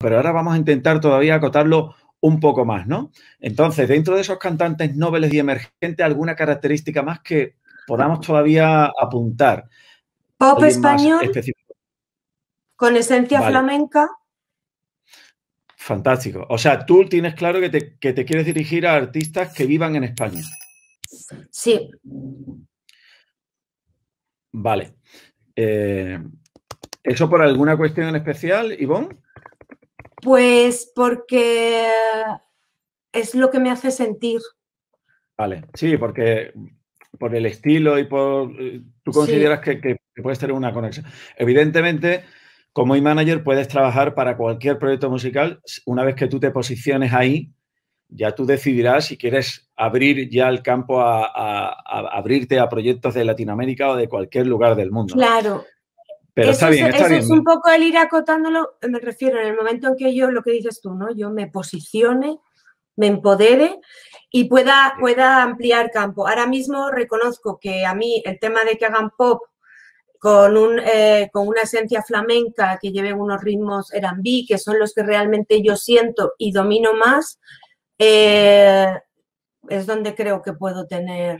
pero ahora vamos a intentar todavía acotarlo un poco más, ¿no? Entonces, dentro de esos cantantes nobles y emergentes, ¿alguna característica más que podamos todavía apuntar? Pop español con esencia flamenca. Fantástico. O sea, tú tienes claro que te, quieres dirigir a artistas que vivan en España. Sí. Vale. Eh, ¿Eso por alguna cuestión en especial, Ivonne? Pues porque es lo que me hace sentir. Vale, sí, porque por el estilo y por... Eh, tú consideras que, puedes tener una conexión. Evidentemente, como e-manager puedes trabajar para cualquier proyecto musical. Una vez que tú te posiciones ahí, ya tú decidirás si quieres abrir ya el campo a, a abrirte a proyectos de Latinoamérica o de cualquier lugar del mundo. Claro, eso es un poco el ir acotándolo, me refiero, en el momento en que yo, lo que dices tú, ¿no? Yo me posicione, me empodere y pueda, pueda ampliar campo. Ahora mismo reconozco que a mí el tema de que hagan pop con, eh, una esencia flamenca, que lleve unos ritmos R&B, que son los que realmente yo siento y domino más, eh, es donde creo que puedo tener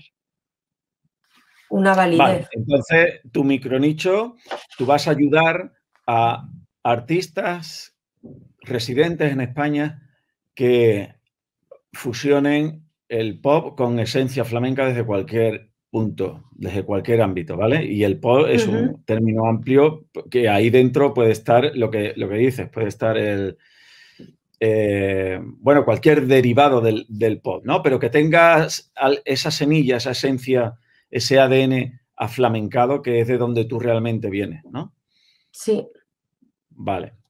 una validez. entonces, tu micronicho, tú vas a ayudar a artistas residentes en España que fusionen el pop con esencia flamenca desde cualquier punto, desde cualquier ámbito, ¿vale? Y el pop es un término amplio que ahí dentro puede estar lo que, lo que dices, puede estar el, eh, bueno, cualquier derivado del, del, pop, ¿no? Pero que tengas esa semilla, esa esencia ese ADN aflamencado que es de donde tú realmente vienes, ¿no? Sí. Vale.